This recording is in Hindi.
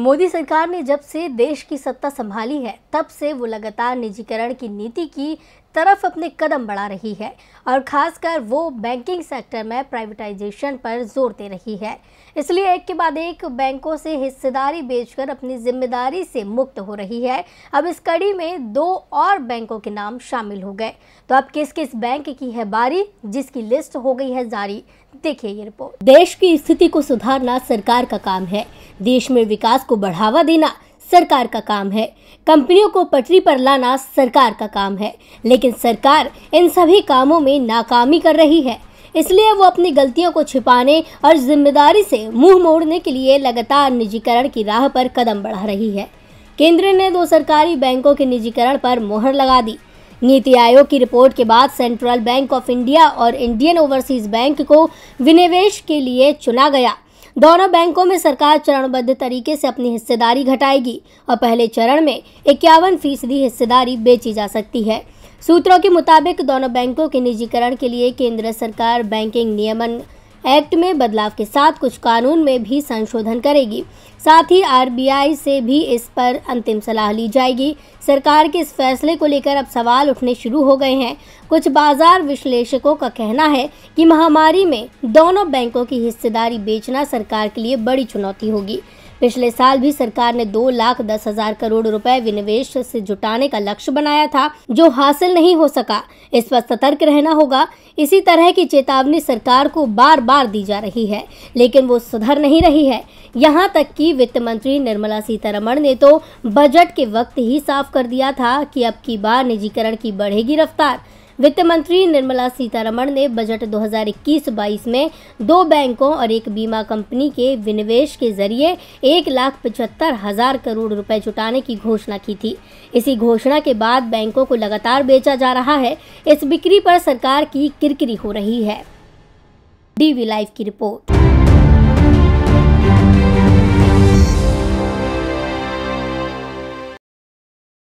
मोदी सरकार ने जब से देश की सत्ता संभाली है तब से वो लगातार निजीकरण की नीति की तरफ अपने कदम बढ़ा रही है और खासकर वो बैंकिंग सेक्टर में प्राइवेटाइजेशन पर जोर दे रही है इसलिए एक के बाद एक बैंकों से हिस्सेदारी बेचकर अपनी जिम्मेदारी से मुक्त हो रही है अब इस कड़ी में दो और बैंकों के नाम शामिल हो गए तो अब किस किस बैंक की है बारी जिसकी लिस्ट हो गई है जारी देखिए ये रिपोर्ट देश की स्थिति को सुधारना सरकार का काम है देश में विकास को बढ़ावा देना सरकार का काम है कंपनियों को पटरी पर लाना सरकार का काम है लेकिन सरकार इन सभी कामों में नाकामी कर रही है इसलिए वो अपनी गलतियों को छिपाने और जिम्मेदारी से मुंह मोड़ने के लिए लगातार निजीकरण की राह पर कदम बढ़ा रही है केंद्र ने दो सरकारी बैंकों के निजीकरण पर मोहर लगा दी नीति आयोग की रिपोर्ट के बाद सेंट्रल बैंक ऑफ इंडिया और इंडियन ओवरसीज बैंक को विनिवेश के लिए चुना गया दोनों बैंकों में सरकार चरणबद्ध तरीके से अपनी हिस्सेदारी घटाएगी और पहले चरण में इक्यावन फीसदी हिस्सेदारी बेची जा सकती है सूत्रों के मुताबिक दोनों बैंकों के निजीकरण के लिए केंद्र सरकार बैंकिंग नियमन एक्ट में बदलाव के साथ कुछ कानून में भी संशोधन करेगी साथ ही आरबीआई से भी इस पर अंतिम सलाह ली जाएगी सरकार के इस फैसले को लेकर अब सवाल उठने शुरू हो गए हैं कुछ बाजार विश्लेषकों का कहना है कि महामारी में दोनों बैंकों की हिस्सेदारी बेचना सरकार के लिए बड़ी चुनौती होगी पिछले साल भी सरकार ने दो लाख दस हजार करोड़ रुपए विनिवेश से जुटाने का लक्ष्य बनाया था जो हासिल नहीं हो सका इस पर सतर्क रहना होगा इसी तरह की चेतावनी सरकार को बार बार दी जा रही है लेकिन वो सुधर नहीं रही है यहाँ तक कि वित्त मंत्री निर्मला सीतारमण ने तो बजट के वक्त ही साफ कर दिया था कि अब की बार निजीकरण की बढ़ेगी रफ्तार वित्त मंत्री निर्मला सीतारमण ने बजट 2021-22 में दो बैंकों और एक बीमा कंपनी के विनिवेश के जरिए एक लाख पचहत्तर हजार करोड़ रुपए जुटाने की घोषणा की थी इसी घोषणा के बाद बैंकों को लगातार बेचा जा रहा है इस बिक्री पर सरकार की किरकिरी हो रही है डीवी लाइव की रिपोर्ट